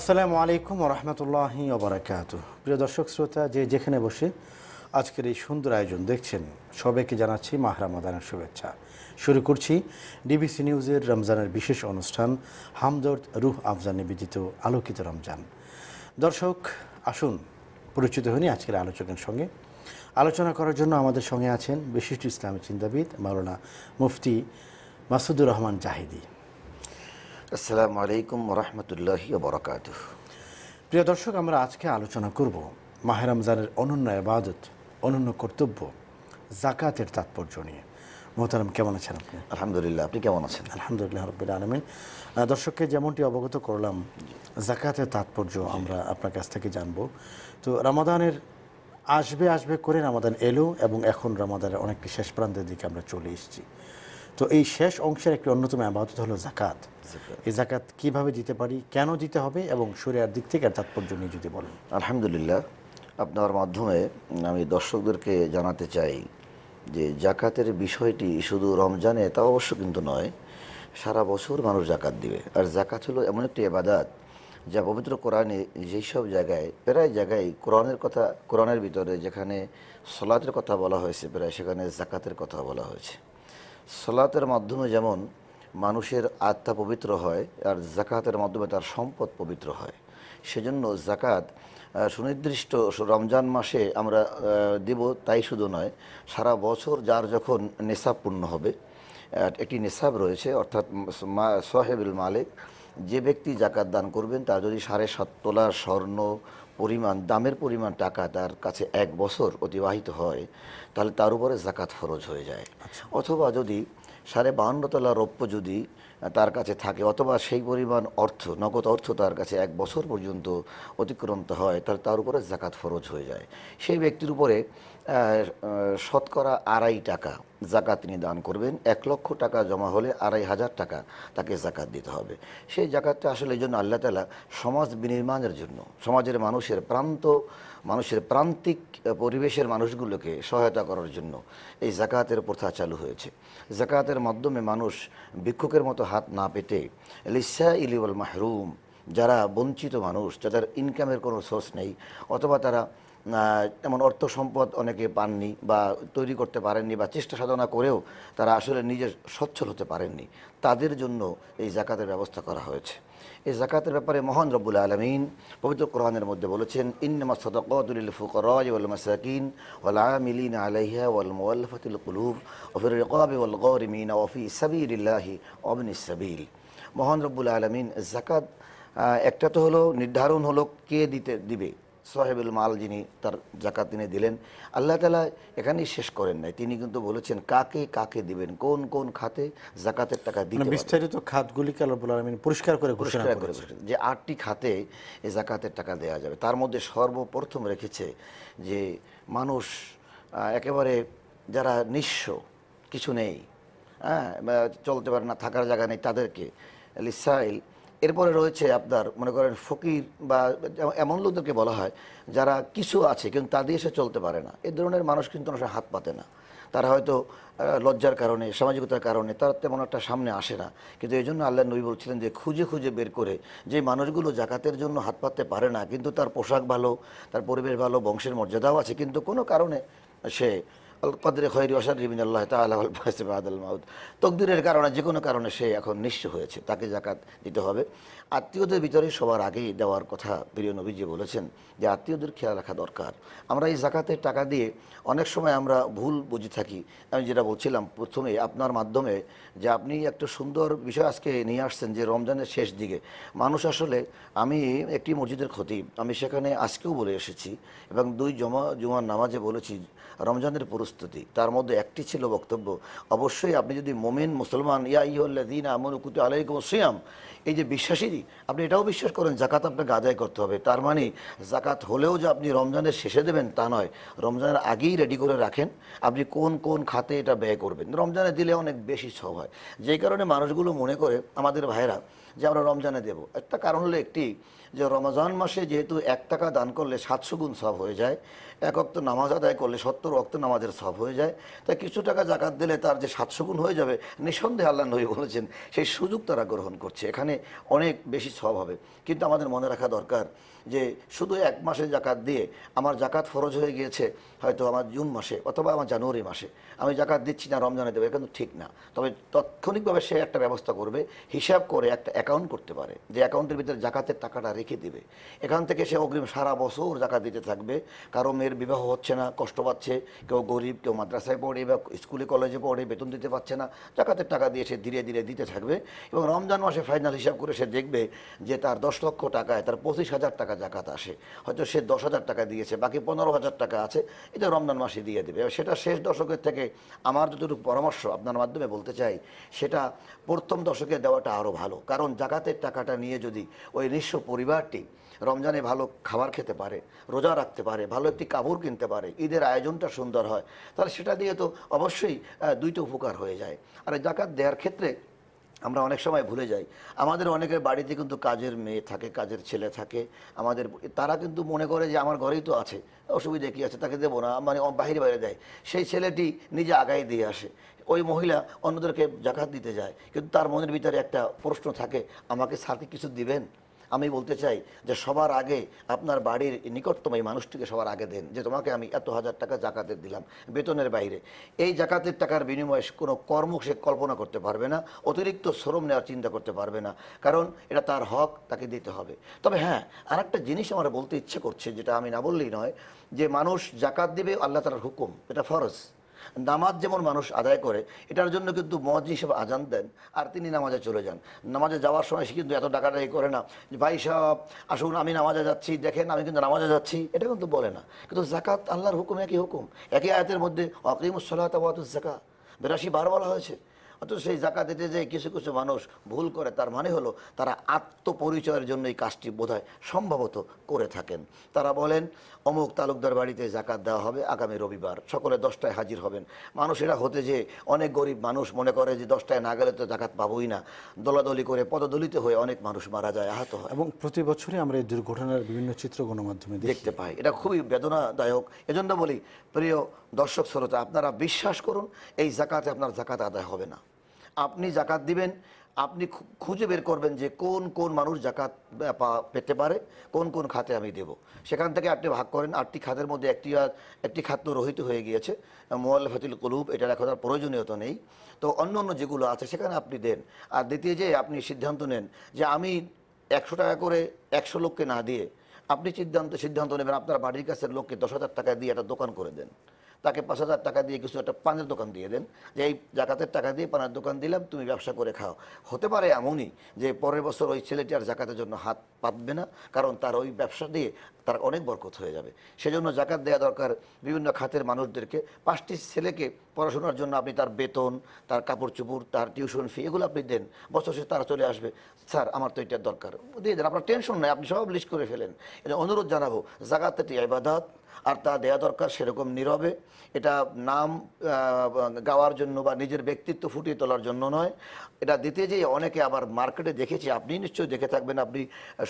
আসসালামু আলাইকুম রহমতুল্লাহি ওবরাকাত প্রিয় দর্শক শ্রোতা যে যেখানে বসে আজকের এই সুন্দর আয়োজন দেখছেন সবাইকে জানাচ্ছি মাহরা মাদানের শুভেচ্ছা শুরু করছি ডিবিসি নিউজের রমজানের বিশেষ অনুষ্ঠান হামদর্দ রুহ আফজান নিবেদিত আলোকিত রমজান দর্শক আসুন পরিচিত হনি আজকের আলোচকের সঙ্গে আলোচনা করার জন্য আমাদের সঙ্গে আছেন বিশিষ্ট ইসলামী চিন্তাবিদ মাওলানা মুফতি মাসুদুর রহমান জাহিদি আসসালামু আলাইকুম রহমতুল্লাহ বরকাত প্রিয় দর্শক আমরা আজকে আলোচনা করব মাহেরমজানের অনন্য আবাদত অনন্য কর্তব্য জাকাতের তাৎপর্য নিয়ে মোহতারাম কেমন আছেন আপনি আলহামদুলিল্লাহ আপনি কেমন আছেন আলহামদুলিল্লাহ রবিল আলমিন দর্শককে যেমনটি অবগত করলাম জাকাতের তাৎপর্য আমরা আপনার কাছ থেকে জানব তো রামাদানের আসবে আসবে করে রামাদান এলো এবং এখন রামাদানের অনেকটি শেষ প্রান্তের দিকে আমরা চলে এসেছি তো এই শেষ অংশের একটি অন্যতম আবাদত হলো জাকাত এই জাকাত কিভাবে দিতে পারি কেন দিতে হবে এবং শরীর দিক থেকে তাৎপর্য নিয়ে যদি বলেন আলহামদুলিল্লাহ আপনার মাধ্যমে আমি দর্শকদেরকে জানাতে চাই যে জাকাতের বিষয়টি শুধু রমজানে তা অবশ্য কিন্তু নয় সারা বছর মানুষ জাকাত দিবে আর জাকাত হলো এমন একটি আবাদাত যা পবিত্র কোরআনে সব জায়গায় প্রায় জায়গায় কোরআনের কথা কোরআনের ভিতরে যেখানে সলাতের কথা বলা হয়েছে প্রায় সেখানে জাকাতের কথা বলা হয়েছে সলাতের মাধ্যমে যেমন মানুষের আত্মা পবিত্র হয় আর জাকাতের মাধ্যমে তার সম্পদ পবিত্র হয় সেজন্য জাকাত সুনির্দিষ্ট রমজান মাসে আমরা দেব তাই শুধু নয় সারা বছর যার যখন নেশাব পূর্ণ হবে একটি নেশাব রয়েছে অর্থাৎ সোহেবুল মালিক যে ব্যক্তি জাকাত দান করবেন তা যদি সাড়ে সাত তোলা স্বর্ণ পরিমাণ দামের পরিমাণ টাকা তার কাছে এক বছর অতিবাহিত হয় তাহলে তার উপরে জাকাত ফরজ হয়ে যায় আচ্ছা। অথবা যদি সাড়ে বাহান্ন তলা রৌপ্য যদি তার কাছে থাকে অথবা সেই পরিমাণ অর্থ নগদ অর্থ তার কাছে এক বছর পর্যন্ত অতিক্রান্ত হয় তাহলে তার উপরে জাকাত ফরজ হয়ে যায় সেই ব্যক্তির উপরে শতকরা আড়াই টাকা জাকাত তিনি দান করবেন এক লক্ষ টাকা জমা হলে আড়াই হাজার টাকা তাকে জাকাত দিতে হবে সেই জাকাতটা আসলে এই জন্য আল্লাহ তালা সমাজ বিনির্মাণের জন্য সমাজের মানুষের প্রান্ত মানুষের প্রান্তিক পরিবেশের মানুষগুলোকে সহায়তা করার জন্য এই জাকাতের প্রথা চালু হয়েছে জাকাতের মাধ্যমে মানুষ ভিক্ষুকের মতো হাত না পেতে লিসা ইলিউল মাহরুম যারা বঞ্চিত মানুষ যাদের ইনকামের কোনো সোর্স নেই অথবা তারা যেমন অর্থ সম্পদ অনেকে পাননি বা তৈরি করতে পারেননি বা চেষ্টা সাধনা করেও তারা আসলে নিজের সচ্ছল হতে পারেননি তাদের জন্য এই জাকাতের ব্যবস্থা করা হয়েছে এই জাকাতের ব্যাপারে মহান রব্বুল আলমিন পবিত্র কোরআনের মধ্যে বলেছেন ইন্নামা সদকুল ফুকরল মাসাকিন ওলা মিলিন আলাইহা ওয়াল মোয়াল্ফতুল কুলুব ওফির রেকাব ওয়াল গরিমিন ওফি সাবিল্লাহি অবনি সাবিল মহান রব্বুল আলমিন জাকাত একটা তো হলো নির্ধারণ হলো কে দিতে দিবে সোহেবুল মাল যিনি তার জাকাত তিনি দিলেন আল্লাহ তালা এখানেই শেষ করেন নাই তিনি কিন্তু বলেছেন কাকে কাকে দিবেন কোন কোন খাতে জাকাতের টাকা দিবেন মানে বিস্তারিত খাতগুলিকে আল্লাহ পরিষ্কার করে ঘোষণা করে যে আটটি খাতে এই জাকাতের টাকা দেওয়া যাবে তার মধ্যে সর্বপ্রথম রেখেছে যে মানুষ একেবারে যারা নিঃস্ব কিছু নেই হ্যাঁ চলতে পারে না থাকার জায়গা নেই তাদেরকে লিসাইল এরপরে রয়েছে আপনার মনে করেন ফকির বা এমন লোকদেরকে বলা হয় যারা কিছু আছে কিন্তু তা দিয়ে সে চলতে পারে না এ ধরনের মানুষ কিন্তু সে হাত পাতে না তারা হয়তো লজ্জার কারণে সামাজিকতার কারণে তারা তেমন একটা সামনে আসে না কিন্তু এই জন্য আল্লাহ নবী বলছিলেন যে খুঁজে খুঁজে বের করে যে মানুষগুলো জাকাতের জন্য হাত পাততে পারে না কিন্তু তার পোশাক ভালো তার পরিবেশ ভালো বংশের মর্যাদাও আছে কিন্তু কোনো কারণে সে কদরে খৈরি অসারিবিন আল্লাহ আদাল মাউদ তকদিরের কারণে যে কোনো কারণে সে এখন নিঃস্ব হয়েছে তাকে জাকাত দিতে হবে আত্মীয়দের ভিতরে সবার আগেই দেওয়ার কথা প্রিয় নবীজি বলেছেন যে আত্মীয়দের খেয়াল রাখা দরকার আমরা এই জাকাতের টাকা দিয়ে অনেক সময় আমরা ভুল বুঝে থাকি আমি যেটা বলছিলাম প্রথমে আপনার মাধ্যমে যে আপনি একটা সুন্দর বিষয় আজকে নিয়ে আসছেন যে রমজানের শেষ দিকে মানুষ আসলে আমি একটি মসজিদের ক্ষতি আমি সেখানে আজকেও বলে এসেছি এবং দুই জমা জুমার নামাজে বলেছি রমজানের পুরো প্রস্তুতি তার মধ্যে একটি ছিল বক্তব্য অবশ্যই আপনি যদি মোমেন মুসলমান ইয়া ইহল্লা দিন আমন কুতু আলাইকুম সিয়াম এই যে বিশ্বাসী আপনি এটাও বিশ্বাস করেন জাকাত আপনাকে আদায় করতে হবে তার মানে জাকাত হলেও যে আপনি রমজানের শেষে দেবেন তা নয় রমজানের আগেই রেডি করে রাখেন আপনি কোন কোন খাতে এটা ব্যয় করবেন রমজানে দিলে অনেক বেশি সব হয় যে কারণে মানুষগুলো মনে করে আমাদের ভাইরা যে আমরা রমজানে দেব একটা কারণ হলো একটি যে রমজান মাসে যেহেতু এক টাকা দান করলে সাতশো গুণ সব হয়ে যায় এক অক্ত নামাজ আদায় করলে সত্তর অক্ত নামাজের সব হয়ে যায় তাই কিছু টাকা জাকাত দিলে তার যে সাতশো গুণ হয়ে যাবে নিঃসন্দেহে আল্লাহ নবী বলেছেন সেই সুযোগ তারা গ্রহণ করছে এখানে অনেক বেশি সব হবে কিন্তু আমাদের মনে রাখা দরকার যে শুধু এক মাসে জাকাত দিয়ে আমার জাকাত ফরজ হয়ে গিয়েছে হয়তো আমার জুন মাসে অথবা আমার জানুয়ারি মাসে আমি জাকাত দিচ্ছি না রমজানে দেবো কিন্তু ঠিক না তবে তৎক্ষণিকভাবে সে একটা ব্যবস্থা করবে হিসাব করে একটা অ্যাকাউন্ট করতে পারে যে অ্যাকাউন্টের ভিতরে জাকাতের টাকাটা রেখে রেখে দিবে এখান থেকে সে অগ্রিম সারা বছর জাকাত দিতে থাকবে কারো মেয়ের বিবাহ হচ্ছে না কষ্ট পাচ্ছে কেউ গরিব কেউ মাদ্রাসায় পড়ে বা স্কুলে কলেজে পড়ে বেতন দিতে পারছে না জাকাতের টাকা দিয়ে সে ধীরে ধীরে দিতে থাকবে এবং রমজান মাসে ফাইনাল হিসাব করে সে দেখবে যে তার দশ লক্ষ টাকায় তার পঁচিশ হাজার টাকা জাকাত আসে হয়তো সে দশ হাজার টাকা দিয়েছে বাকি পনেরো হাজার টাকা আছে এটা রমজান মাসে দিয়ে দেবে সেটা শেষ দশকের থেকে আমার যতটুকু পরামর্শ আপনার মাধ্যমে বলতে চাই সেটা প্রথম দশকে দেওয়াটা আরও ভালো কারণ জাকাতের টাকাটা নিয়ে যদি ওই নিঃস্ব পরিবার পরিবারটি রমজানে ভালো খাবার খেতে পারে রোজা রাখতে পারে ভালো একটি কাপড় কিনতে পারে ঈদের আয়োজনটা সুন্দর হয় তাহলে সেটা দিয়ে তো অবশ্যই দুইটা উপকার হয়ে যায় আর জাকাত দেওয়ার ক্ষেত্রে আমরা অনেক সময় ভুলে যাই আমাদের অনেকের বাড়িতে কিন্তু কাজের মেয়ে থাকে কাজের ছেলে থাকে আমাদের তারা কিন্তু মনে করে যে আমার ঘরেই তো আছে অসুবিধে কী আছে তাকে দেবো না মানে বাহিরে বাইরে দেয় সেই ছেলেটি নিজে আগায় দিয়ে আসে ওই মহিলা অন্যদেরকে জাকাত দিতে যায় কিন্তু তার মনের ভিতরে একটা প্রশ্ন থাকে আমাকে সাথে কিছু দিবেন আমি বলতে চাই যে সবার আগে আপনার বাড়ির নিকটতম এই মানুষটিকে সবার আগে দেন যে তোমাকে আমি এত হাজার টাকা জাকাতের দিলাম বেতনের বাইরে এই জাকাতের টাকার বিনিময়ে কোনো কর্ম সে কল্পনা করতে পারবে না অতিরিক্ত শ্রম নেওয়ার চিন্তা করতে পারবে না কারণ এটা তার হক তাকে দিতে হবে তবে হ্যাঁ আর একটা জিনিস আমার বলতে ইচ্ছে করছে যেটা আমি না বললেই নয় যে মানুষ জাকাত দিবে আল্লাহ তালার হুকুম এটা ফরজ নামাজ যেমন মানুষ আদায় করে এটার জন্য কিন্তু মহাজিন হিসেবে আজান দেন আর তিনি নামাজে চলে যান নামাজে যাওয়ার সময় সে কিন্তু এত ডাকাডাকি করে না যে ভাই সাহেব আসুন আমি নামাজে যাচ্ছি দেখেন আমি কিন্তু নামাজে যাচ্ছি এটা কিন্তু বলে না কিন্তু জাকাত আল্লাহর হুকুম একই হুকুম একই আয়াতের মধ্যে অকিমুসলাত আবাতুজ জাকা বেরাশি বার বলা হয়েছে অথচ সেই জাকাত দিতে যে কিছু কিছু মানুষ ভুল করে তার মানে হলো তারা আত্মপরিচয়ের জন্য এই কাজটি বোধহয় সম্ভবত করে থাকেন তারা বলেন অমুক তালুকদার বাড়িতে জাকাত দেওয়া হবে আগামী রবিবার সকলে দশটায় হাজির হবেন মানুষেরা হতে যে অনেক গরিব মানুষ মনে করে যে দশটায় না গেলে তো জাকাত পাবোই না দলাদলি করে পদদলিতে হয়ে অনেক মানুষ মারা যায় আহত হয় এবং প্রতি বছরই আমরা এই দুর্ঘটনার বিভিন্ন চিত্র গণমাধ্যমে দেখতে পাই এটা খুবই বেদনাদায়ক এজন্য বলি প্রিয় দর্শক শ্রোতা আপনারা বিশ্বাস করুন এই জাকাতে আপনার জাকাত আদায় হবে না আপনি জাকাত দিবেন আপনি খুঁজে বের করবেন যে কোন কোন মানুষ জাকাত পেতে পারে কোন কোন খাতে আমি দেব সেখান থেকে আপনি ভাগ করেন আটটি খাতের মধ্যে একটি একটি খাত তো রহিত হয়ে গিয়েছে ফাতিল কলুব এটা এখন আর প্রয়োজনীয়তা নেই তো অন্য অন্য যেগুলো আছে সেখানে আপনি দেন আর দ্বিতীয় যে আপনি সিদ্ধান্ত নেন যে আমি একশো টাকা করে একশো লোককে না দিয়ে আপনি সিদ্ধান্ত সিদ্ধান্ত নেবেন আপনার বাড়ির কাছের লোককে দশ হাজার টাকা দিয়ে একটা দোকান করে দেন তাকে পাঁচ হাজার টাকা দিয়ে কিছু একটা পানের দোকান দিয়ে দেন যে এই জাকাতের টাকা দিয়ে পানের দোকান দিলাম তুমি ব্যবসা করে খাও হতে পারে এমনই যে পরের বছর ওই ছেলেটি আর জাকাতের জন্য হাত পাতবে না কারণ তার ওই ব্যবসা দিয়ে তার অনেক বরকত হয়ে যাবে সেজন্য জাকাত দেওয়া দরকার বিভিন্ন খাতের মানুষদেরকে পাঁচটি ছেলেকে পড়াশোনার জন্য আপনি তার বেতন তার কাপড় চুপড় তার টিউশন ফি এগুলো আপনি দেন বছর শেষে তারা চলে আসবে স্যার আমার তো এটা দরকার দিয়ে দেন আপনার টেনশন নাই আপনি সব লিস্ট করে ফেলেন এটা অনুরোধ জানাবো জাকাতটি আইবাদাত আর তা দেয়া দরকার সেরকম নীরবে এটা নাম গাওয়ার জন্য বা নিজের ব্যক্তিত্ব ফুটিয়ে তোলার জন্য নয় এটা দিতে যেয়ে অনেকে আবার মার্কেটে দেখেছি আপনি নিশ্চয়ই দেখে থাকবেন আপনি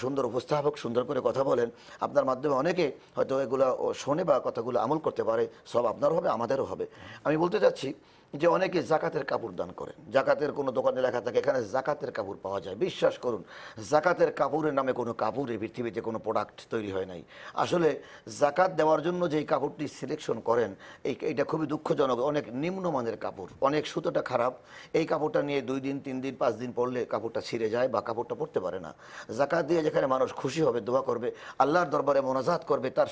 সুন্দর উপস্থাপক সুন্দর করে কথা বলেন আপনার মাধ্যমে অনেকে হয়তো এগুলো শোনে বা কথাগুলো আমল করতে পারে সব আপনার হবে আমাদেরও হবে আমি বলতে চাচ্ছি যে অনেকে জাকাতের কাপড় দান করেন জাকাতের কোনো দোকানে লেখা থাকে এখানে জাকাতের কাপড় পাওয়া যায় বিশ্বাস করুন জাকাতের কাপড়ের নামে কোনো কাপড় এই পৃথিবীতে কোনো প্রোডাক্ট তৈরি হয় নাই আসলে জাকাত দেওয়ার জন্য যেই কাপড়টি সিলেকশন করেন এই এটা খুবই দুঃখজনক অনেক নিম্নমানের কাপড় অনেক সুতোটা খারাপ এই কাপড়টা নিয়ে দুই দিন তিন দিন পাঁচ দিন পরলে কাপড়টা ছিঁড়ে যায় বা কাপড়টা পরতে পারে না জাকাত দিয়ে যেখানে মানুষ খুশি হবে দোয়া করবে আল্লাহর দরবারে মোনাজাত করবে তার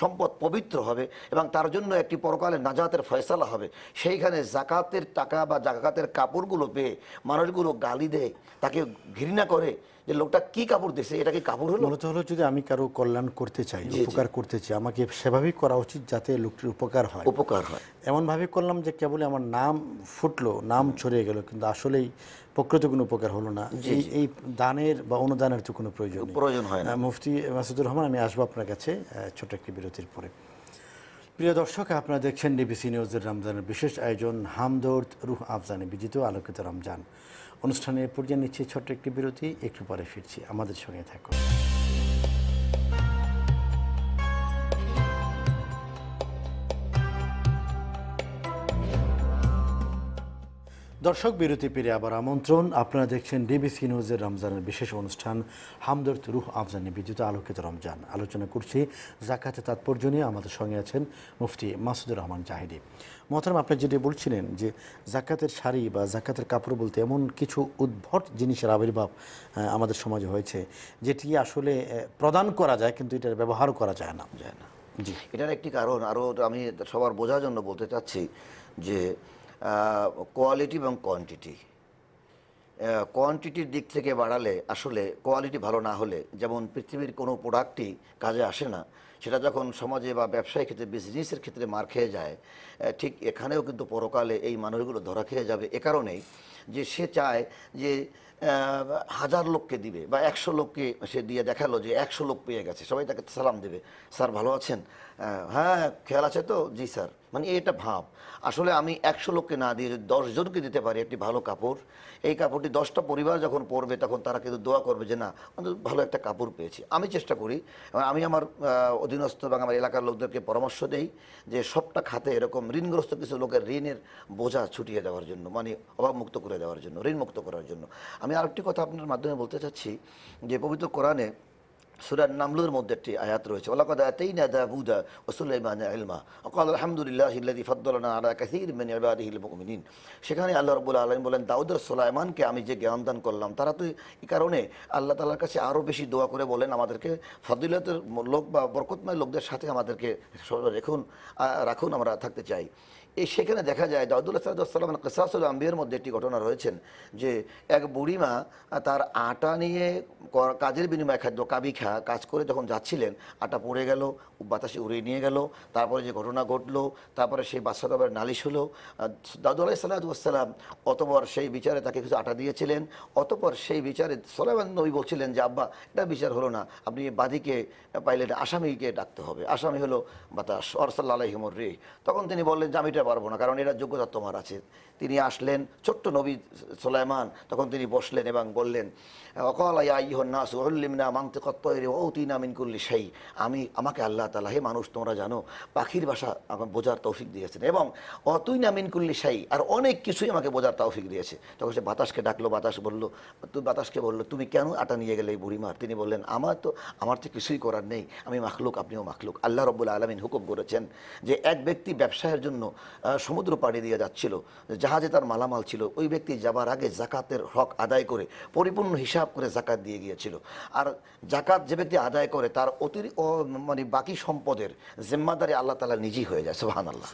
সম্পদ পবিত্র হবে এবং তার জন্য একটি পরকালে নাজাতের ফয়সালা হবে সেইখানে যেখানে জাকাতের টাকা বা জাকাতের কাপড়গুলো পেয়ে মানুষগুলো গালি দেয় তাকে ঘৃণা করে যে লোকটা কি কাপড় দিছে এটা কি কাপড় হলো মূলত হলো যদি আমি কারো কল্যাণ করতে চাই উপকার করতে চাই আমাকে সেভাবেই করা উচিত যাতে লোকটির উপকার হয় উপকার হয় এমনভাবে করলাম যে কেবল আমার নাম ফুটলো নাম ছড়িয়ে গেল কিন্তু আসলেই প্রকৃত কোনো উপকার হলো না এই এই দানের বা অনুদানের তো কোনো প্রয়োজন প্রয়োজন হয় না মুফতি মাসুদুর রহমান আমি আসবো আপনার কাছে ছোট একটি বিরতির পরে প্রিয় দর্শক আপনারা দেখছেন ডিবিসি নিউজের রমজানের বিশেষ আয়োজন হামদর্দ রুহ আফজানে বিজিত আলোকিত রমজান অনুষ্ঠানে পর্যায়ে নিচ্ছে ছোট্ট একটি বিরতি একটু পরে ফিরছি আমাদের সঙ্গে থাকুন দর্শক বিরতি পেরে আবার আমন্ত্রণ আপনারা দেখছেন ডিবিসি নিউজের রমজানের বিশেষ অনুষ্ঠান হামদর তুরুহ আফজানি বিদ্যুৎ আলোকিত রমজান আলোচনা করছি জাকাতে তাৎপর্য নিয়ে আমাদের সঙ্গে আছেন মুফতি মাসুদুর রহমান জাহিদি মহতারাম আপনি যেটি বলছিলেন যে জাকাতের শাড়ি বা জাকাতের কাপড় বলতে এমন কিছু উদ্ভট জিনিসের আবির্ভাব আমাদের সমাজে হয়েছে যেটি আসলে প্রদান করা যায় কিন্তু এটার ব্যবহার করা যায় না যায় না জি এটার একটি কারণ আরও আমি সবার বোঝার জন্য বলতে চাচ্ছি যে কোয়ালিটি এবং কোয়ান্টিটি কোয়ান্টিটির দিক থেকে বাড়ালে আসলে কোয়ালিটি ভালো না হলে যেমন পৃথিবীর কোনো প্রোডাক্টই কাজে আসে না সেটা যখন সমাজে বা ব্যবসায়িক ক্ষেত্রে বিজনেসের ক্ষেত্রে মার খেয়ে যায় ঠিক এখানেও কিন্তু পরকালে এই মানুষগুলো ধরা খেয়ে যাবে এ কারণেই যে সে চায় যে হাজার লোককে দিবে বা একশো লোককে সে দিয়ে দেখালো যে একশো লোক পেয়ে গেছে সবাই তাকে সালাম দেবে স্যার ভালো আছেন হ্যাঁ, হ্যাঁ খেয়াল আছে তো জি স্যার মানে এটা ভাব আসলে আমি একশো লোককে না দিয়ে দশজনকে দিতে পারি একটি ভালো কাপড় এই কাপড়টি দশটা পরিবার যখন পরবে তখন তারা কিন্তু দোয়া করবে যে না ভালো একটা কাপড় পেয়েছি আমি চেষ্টা করি আমি আমার অধীনস্থ এবং আমার এলাকার লোকদেরকে পরামর্শ দেই যে সবটা খাতে এরকম ঋণগ্রস্ত কিছু লোকের ঋণের বোঝা ছুটিয়ে দেওয়ার জন্য মানে অভাবমুক্ত করে দেওয়ার জন্য ঋণমুক্ত করার জন্য আমি আরেকটি কথা আপনার মাধ্যমে বলতে চাচ্ছি যে পবিত্র কোরআনে সুরার নামলুর মধ্যে একটি আয়াত রয়েছে ওলাকদ আতাইনা দাউদা ও সুলাইমান ইলমা ওকাল আলহামদুলিল্লাহ ইল্লাযী ফাদ্দালানা আলা কাসীর মিন ইবাদিহিল মুমিনিন সেখানে আল্লাহ রাব্বুল আলামিন বলেন দাউদ আর সুলাইমানকে আমি যে জ্ঞান দান করলাম তারা তো এই কারণে আল্লাহ তাআলার কাছে আরও বেশি দোয়া করে বলেন আমাদেরকে ফদিলতের লোক বা বরকতময় লোকদের সাথে আমাদেরকে রেখুন রাখুন আমরা থাকতে চাই এই সেখানে দেখা যায় দাউদুল্লাহ সালাদুসাল্লাম কেসাসুল আম্বিয়ের মধ্যে একটি ঘটনা রয়েছেন যে এক বুড়িমা তার আটা নিয়ে কাজের বিনিময়ে খাদ্য কাবি খা কাজ করে যখন যাচ্ছিলেন আটা পড়ে গেল বাতাসে উড়িয়ে নিয়ে গেল তারপরে যে ঘটনা ঘটলো তারপরে সেই বাচ্চাটা আবার নালিশ হলো দাউদুল্লাহ সাল্লাহাম অতপর সেই বিচারে তাকে কিছু আটা দিয়েছিলেন অতপর সেই বিচারে সোলাইমান নবী বলছিলেন যে আব্বা এটা বিচার হলো না আপনি বাদীকে পাইলে আসামিকে ডাকতে হবে আসামি হলো বাতাস অরসাল্লাহ রে তখন তিনি বললেন যে আমি এটা পারবো না কারণ এরা যোগ্যতা তোমার আছে তিনি আসলেন ছোট্ট নবী সোলাইমান তখন তিনি বসলেন এবং বললেন অকালিমনা মানতে কত্তরে ও তিন আমিনকুল্লি সেই আমি আমাকে আল্লাহ তালা হে মানুষ তোমরা জানো পাখির ভাষা আমাকে বোঝার তৌফিক দিয়েছেন এবং অতুই করলি সেই আর অনেক কিছুই আমাকে বোঝার তৌফিক দিয়েছে তখন সে বাতাসকে ডাকলো বাতাস বলল বাতাসকে বললো তুমি কেন আটা নিয়ে গেলে এই বুড়িমার তিনি বললেন আমার তো আমার তো কিছুই করার নেই আমি মাখলুক আপনিও মাখলুক আল্লাহ রব্বুল আলমিন হুকুম করেছেন যে এক ব্যক্তি ব্যবসায়ের জন্য সমুদ্র পাড়ি দিয়ে যাচ্ছিল জাহাজে তার মালামাল ছিল ওই ব্যক্তি যাবার আগে জাকাতের হক আদায় করে পরিপূর্ণ হিসাব করে জাকাত দিয়ে গিয়েছিল আর জাকাত যে ব্যক্তি আদায় করে তার অতিরিক্ত মানে বাকি সম্পদের জিম্মাদারি আল্লাহ তালা নিজেই হয়ে যায় সোহান আল্লাহ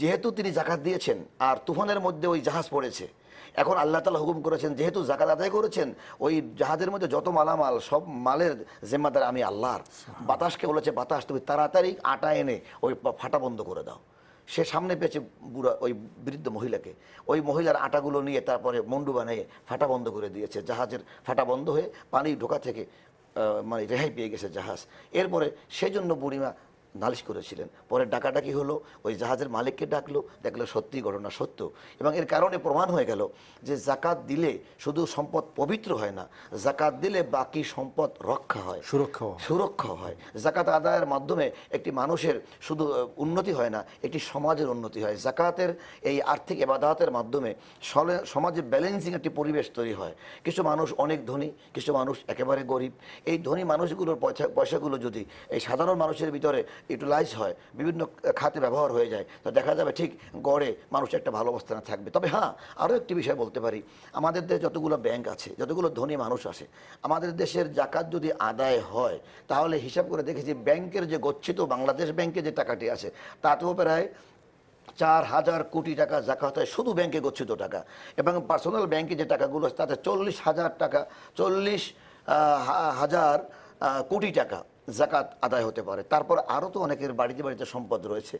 যেহেতু তিনি জাকাত দিয়েছেন আর তুফানের মধ্যে ওই জাহাজ পড়েছে এখন আল্লাহ তালা হুকুম করেছেন যেহেতু জাকাত আদায় করেছেন ওই জাহাজের মধ্যে যত মালামাল সব মালের জেম্মাদার আমি আল্লাহর বাতাসকে বলেছে বাতাস তুমি তাড়াতাড়ি আটা এনে ওই ফাটা বন্ধ করে দাও সে সামনে পেয়েছে বুড়া ওই বৃদ্ধ মহিলাকে ওই মহিলার আটাগুলো নিয়ে তারপরে মন্ডু বানিয়ে ফাটা বন্ধ করে দিয়েছে জাহাজের ফাটা বন্ধ হয়ে পানি ঢোকা থেকে মানে রেহাই পেয়ে গেছে জাহাজ এরপরে সেজন্য বুড়িমা নালিশ করেছিলেন পরে ডাকাডাকি হলো ওই জাহাজের মালিককে ডাকলো দেখলো সত্যি ঘটনা সত্য এবং এর কারণে প্রমাণ হয়ে গেল যে জাকাত দিলে শুধু সম্পদ পবিত্র হয় না জাকাত দিলে বাকি সম্পদ রক্ষা হয় সুরক্ষা সুরক্ষা হয় জাকাত আদায়ের মাধ্যমে একটি মানুষের শুধু উন্নতি হয় না একটি সমাজের উন্নতি হয় জাকাতের এই আর্থিক এবাদাতের মাধ্যমে সমাজে ব্যালেন্সিং একটি পরিবেশ তৈরি হয় কিছু মানুষ অনেক ধনী কিছু মানুষ একেবারে গরিব এই ধনী মানুষগুলোর পয়সা পয়সাগুলো যদি এই সাধারণ মানুষের ভিতরে ইউটিলাইজ হয় বিভিন্ন খাতে ব্যবহার হয়ে যায় তো দেখা যাবে ঠিক গড়ে মানুষ একটা ভালো অবস্থানে থাকবে তবে হ্যাঁ আরও একটি বিষয় বলতে পারি আমাদের দেশে যতগুলো ব্যাংক আছে যতগুলো ধনী মানুষ আছে আমাদের দেশের জাকাত যদি আদায় হয় তাহলে হিসাব করে দেখেছি ব্যাংকের যে গচ্ছিত বাংলাদেশ ব্যাংকে যে টাকাটি আছে তাতেও প্রায় চার হাজার কোটি টাকা জাকাত হয় শুধু ব্যাংকে গচ্ছিত টাকা এবং পার্সোনাল ব্যাংকে যে টাকাগুলো আছে তাতে চল্লিশ হাজার টাকা চল্লিশ হাজার কোটি টাকা জাকাত আদায় হতে পারে তারপর আরও তো অনেকের বাড়িতে বাড়িতে সম্পদ রয়েছে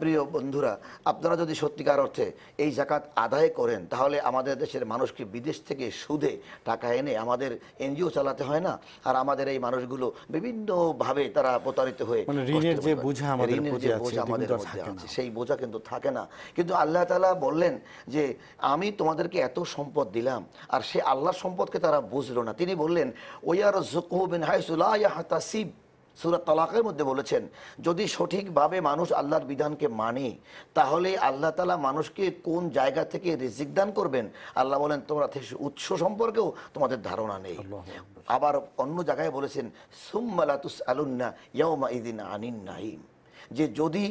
প্রিয় বন্ধুরা আপনারা যদি সত্যিকার অর্থে এই জাকাত আদায় করেন তাহলে আমাদের দেশের মানুষকে বিদেশ থেকে সুদে টাকা এনে আমাদের এনজিও চালাতে হয় না আর আমাদের এই মানুষগুলো বিভিন্নভাবে তারা প্রতারিত হয়ে মানে ঋণের যে বোঝা ঋণের যে বোঝা আমাদের সেই বোঝা কিন্তু থাকে না কিন্তু আল্লাহ তালা বললেন যে আমি তোমাদেরকে এত সম্পদ দিলাম আর সে আল্লাহর সম্পদকে তারা বুঝলো না তিনি বললেন ওয়ার জুকহু বিন হাইসুল্লাহ হাতাসিব সুরাত তলাকের মধ্যে বলেছেন যদি সঠিকভাবে মানুষ আল্লাহর বিধানকে মানে তাহলে আল্লাহ তালা মানুষকে কোন জায়গা থেকে রিজিক দান করবেন আল্লাহ বলেন তোমরা উৎস সম্পর্কেও তোমাদের ধারণা নেই আবার অন্য জায়গায় বলেছেন সুম্মালাতুস আলুন্না ইয়মা ইদিন আনিন নাহিম যে যদি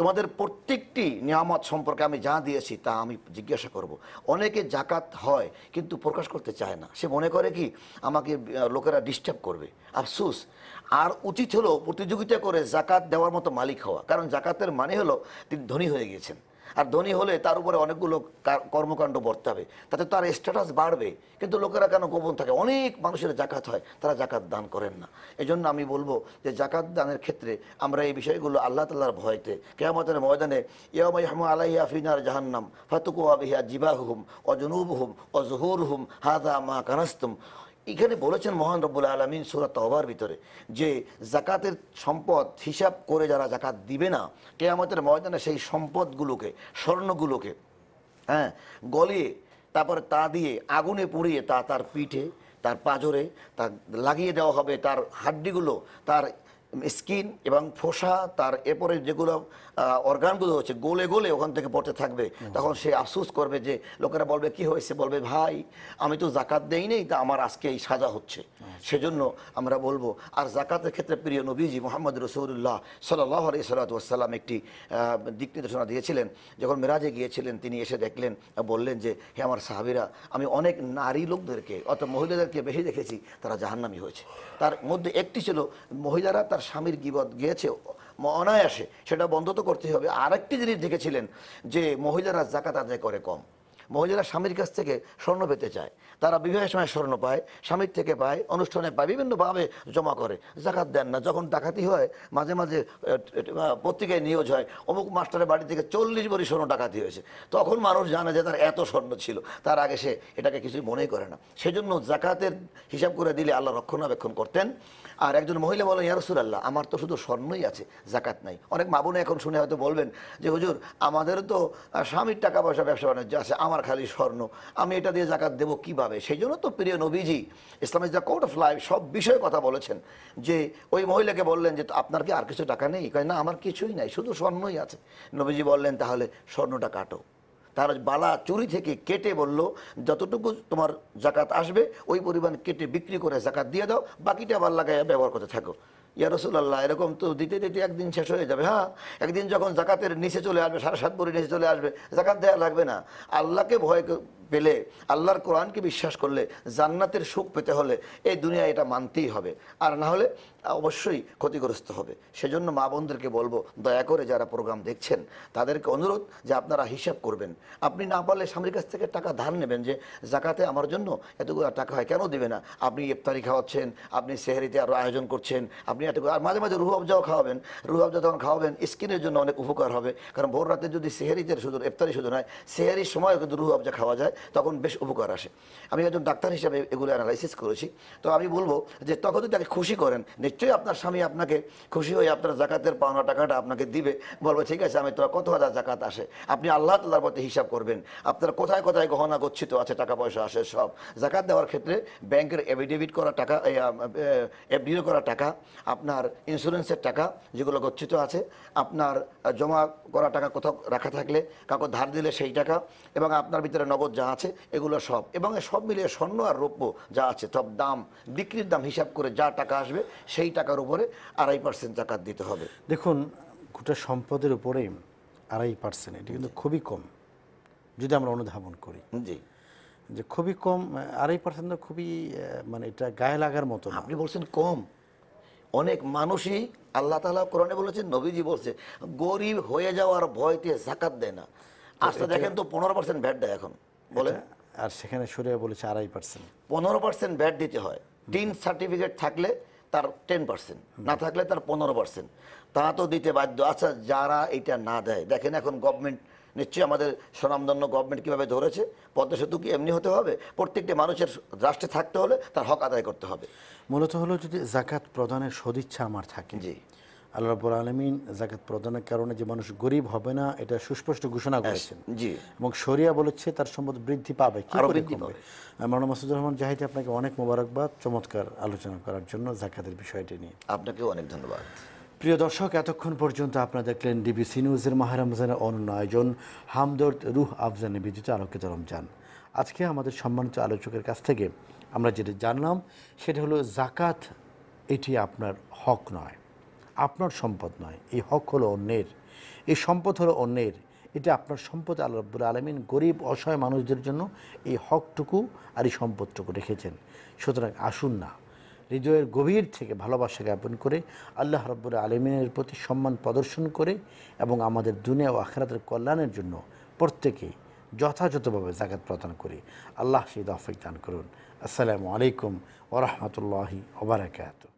তোমাদের প্রত্যেকটি নিয়ামত সম্পর্কে আমি যা দিয়েছি তা আমি জিজ্ঞাসা করব। অনেকে জাকাত হয় কিন্তু প্রকাশ করতে চায় না সে মনে করে কি আমাকে লোকেরা ডিস্টার্ব করবে আফসুস আর উচিত হলো প্রতিযোগিতা করে জাকাত দেওয়ার মতো মালিক হওয়া কারণ জাকাতের মানে হলো তিনি ধনী হয়ে গেছেন আর ধনী হলে তার উপরে অনেকগুলো কর্মকাণ্ড বর্তে হবে তাতে তার স্ট্যাটাস বাড়বে কিন্তু লোকেরা কেন গোপন থাকে অনেক মানুষের জাকাত হয় তারা জাকাত দান করেন না এজন্য আমি বলবো যে জাকাত দানের ক্ষেত্রে আমরা এই বিষয়গুলো আল্লাহ তাল্লার ভয়তে কেয়ামতের ময়দানে ইয়ামাইহমা আলাইয়া ফিনার জাহান্নাম ফাতুকু আবিহা জিবাহুম অজনুব হুম অজহুর হুম হাদা মা কানাস্তুম এখানে বলেছেন মহান রব্বুল আলমিন সুরাত তবার ভিতরে যে জাকাতের সম্পদ হিসাব করে যারা জাকাত দিবে না কে আমাদের ময়দানে সেই সম্পদগুলোকে স্বর্ণগুলোকে হ্যাঁ গলিয়ে তারপরে তা দিয়ে আগুনে পুড়িয়ে তা তার পিঠে তার পাজরে তা লাগিয়ে দেওয়া হবে তার হাড্ডিগুলো তার স্কিন এবং ফোসা তার এরপরে যেগুলো অর্গানগুলো হচ্ছে গোলে গোলে ওখান থেকে পড়তে থাকবে তখন সে আফসুস করবে যে লোকেরা বলবে কি হয়েছে বলবে ভাই আমি তো জাকাত দেই নেই তা আমার আজকে এই সাজা হচ্ছে আচ্ছা। সেজন্য আমরা বলবো আর জাকাতের ক্ষেত্রে প্রিয় নবীজি মোহাম্মদ রসৌরুল্লাহ সাল্লাহ আলি সাল্লাতাম একটি দিক নির্দেশনা দিয়েছিলেন যখন মেরাজে গিয়েছিলেন তিনি এসে দেখলেন বললেন যে হে আমার সাহাবিরা আমি অনেক নারী লোকদেরকে অর্থাৎ মহিলাদেরকে বেশি দেখেছি তারা জাহান্নামি হয়েছে তার মধ্যে একটি ছিল মহিলারা তার স্বামীর গিবত গিয়েছে অনায়াসে সেটা বন্ধ তো করতেই হবে আরেকটি জিনিস দেখেছিলেন যে মহিলারা জাকাত আদায় করে কম মহিলারা স্বামীর কাছ থেকে স্বর্ণ পেতে চায় তারা বিবাহের সময় স্বর্ণ পায় স্বামীর থেকে পায় অনুষ্ঠানে পায় বিভিন্নভাবে জমা করে জাকাত দেন না যখন ডাকাতি হয় মাঝে মাঝে পত্রিকায় নিয়োজ হয় অমুক মাস্টারের বাড়ি থেকে চল্লিশ বড়ি স্বর্ণ ডাকাতি হয়েছে তখন মানুষ জানে যে তার এত স্বর্ণ ছিল তার আগে সে এটাকে কিছুই মনেই করে না সেজন্য জাকাতের হিসাব করে দিলে আল্লাহ রক্ষণাবেক্ষণ করতেন আর একজন মহিলা বলেন ইয়ারসুল আল্লাহ আমার তো শুধু স্বর্ণই আছে জাকাত নাই অনেক মা বোন এখন শুনে হয়তো বলবেন যে হুজুর আমাদের তো স্বামীর টাকা পয়সা ব্যবসা বাণিজ্য আছে আমার খালি স্বর্ণ আমি এটা দিয়ে জাকাত দেবো কিভাবে সেই জন্য তো প্রিয় নবীজি ইসলামের যা কোড অফ লাইফ সব বিষয়ে কথা বলেছেন যে ওই মহিলাকে বললেন যে আপনার কি আর কিছু টাকা নেই না আমার কিছুই নাই শুধু স্বর্ণই আছে নবীজি বললেন তাহলে স্বর্ণটা কাটো তার বালা চুরি থেকে কেটে বলল যতটুকু তোমার জাকাত আসবে ওই পরিমাণ কেটে বিক্রি করে জাকাত দিয়ে দাও বাকিটা আবার লাগাইয়া ব্যবহার করতে থাকো ইয়া রসুল্লাহ এরকম তো দিতে দিতে একদিন শেষ হয়ে যাবে হ্যাঁ একদিন যখন জাকাতের নিচে চলে আসবে সাড়ে সাত বড়ি নিচে চলে আসবে জাকাত দেওয়া লাগবে না আল্লাহকে ভয় পেলে আল্লাহর কোরআনকে বিশ্বাস করলে জান্নাতের সুখ পেতে হলে এই দুনিয়া এটা মানতেই হবে আর না হলে অবশ্যই ক্ষতিগ্রস্ত হবে সেজন্য মা বোনদেরকে বলবো দয়া করে যারা প্রোগ্রাম দেখছেন তাদেরকে অনুরোধ যে আপনারা হিসাব করবেন আপনি না পারলে স্বামীর কাছ থেকে টাকা ধার নেবেন যে জাকাতে আমার জন্য এতগুলো টাকা হয় কেন দেবে না আপনি ইফতারি খাওয়াচ্ছেন আপনি সেহারিতে আরও আয়োজন করছেন আপনি এতগুলো আর মাঝে মাঝে রুহ আফজাও খাওয়াবেন রুহ আফজা তখন খাওয়াবেন স্কিনের জন্য অনেক উপকার হবে কারণ ভোর রাতে যদি সেহারিতে শুধু ইফতারি শুধু নয় সেহারির সময় কিন্তু রুহ আফজা খাওয়া যায় তখন বেশ উপকার আসে আমি একজন ডাক্তার হিসাবে এগুলো অ্যানালাইসিস করেছি তো আমি বলবো যে তখন যদি তাকে খুশি করেন নিশ্চয়ই আপনার স্বামী আপনাকে খুশি হয়ে আপনার জাকাতের পাওনা টাকাটা আপনাকে দিবে বলবো ঠিক আছে আমি তোমার কত হাজার জাকাত আসে আপনি আল্লাহ তাল্লার প্রতি হিসাব করবেন আপনার কোথায় কোথায় গহনা গচ্ছিত আছে টাকা পয়সা আসে সব জাকাত দেওয়ার ক্ষেত্রে ব্যাংকের এফিডেভিট করা টাকা এফডিও করা টাকা আপনার ইন্স্যুরেন্সের টাকা যেগুলো গচ্ছিত আছে আপনার জমা করা টাকা কোথাও রাখা থাকলে কাউকে ধার দিলে সেই টাকা এবং আপনার ভিতরে নগদ যা আছে এগুলো সব এবং সব মিলিয়ে স্বর্ণ আর রৌপ্য যা আছে সব দাম বিক্রির দাম হিসাব করে যা টাকা আসবে সেই টাকার উপরে আড়াই পার্সেন্ট জাকাত দিতে হবে দেখুন গোটা সম্পদের উপরে আড়াই পার্সেন্ট এটি কিন্তু খুবই কম যদি আমরা অনুধাবন করি জি যে খুবই কম আড়াই পার্সেন্ট খুবই মানে এটা গায়ে লাগার মতো আপনি বলছেন কম অনেক মানুষই আল্লাহ তালা কোরআনে বলেছেন নবীজি বলছে গরিব হয়ে যাওয়ার ভয়তে জাকাত দেয় না আসতে দেখেন তো পনেরো পার্সেন্ট ভ্যাট দেয় এখন বলে আর সেখানে সরিয়ে বলেছে আড়াই পার্সেন্ট পনেরো পার্সেন্ট ব্যাট দিতে হয় টিন সার্টিফিকেট থাকলে তার টেন পার্সেন্ট না থাকলে তার পনেরো পার্সেন্ট তা তো দিতে বাধ্য আচ্ছা যারা এটা না দেয় দেখেন এখন গভর্নমেন্ট নিশ্চয়ই আমাদের স্বনামধন্য গভর্নমেন্ট কীভাবে ধরেছে পদ্মা সেতু কি এমনি হতে হবে প্রত্যেকটি মানুষের রাষ্ট্রে থাকতে হলে তার হক আদায় করতে হবে মূলত হলো যদি জাকাত প্রদানের সদিচ্ছা আমার থাকে জি আল্লাহ রবুল আলমিন জাকাত প্রদানের কারণে যে মানুষ গরিব হবে না এটা সুস্পষ্ট ঘোষণা করেছেন জি এবং শরিয়া বলেছে তার সম্পদ বৃদ্ধি পাবে মাওলানা মাসুদুর রহমান জাহিদ আপনাকে অনেক মোবারকবাদ চমৎকার আলোচনা করার জন্য জাকাতের বিষয়টি নিয়ে আপনাকেও অনেক ধন্যবাদ প্রিয় দর্শক এতক্ষণ পর্যন্ত আপনারা দেখলেন ডিবিসি নিউজের মাহারামজানের অনন্য আয়োজন হামদর্দ রুহ আফজানের নিবেদিত আলোকিত রমজান আজকে আমাদের সম্মানিত আলোচকের কাছ থেকে আমরা যেটা জানলাম সেটা হলো জাকাত এটি আপনার হক নয় আপনার সম্পদ নয় এই হক হলো অন্যের এই সম্পদ হলো অন্যের এটা আপনার সম্পদ আল্লাহ রব্বুল আলমিন গরিব অসহায় মানুষদের জন্য এই হকটুকু আর এই সম্পদটুকু রেখেছেন সুতরাং আসুন না হৃদয়ের গভীর থেকে ভালোবাসা জ্ঞাপন করে আল্লাহ রব্বুল আলমিনের প্রতি সম্মান প্রদর্শন করে এবং আমাদের দুনিয়া ও আখেরাতের কল্যাণের জন্য প্রত্যেকে যথাযথভাবে জাগাত প্রদান করি আল্লাহ সেই দফাই দান করুন আসসালামু আলাইকুম ওরহমতুল্লাহি ওবরাকাত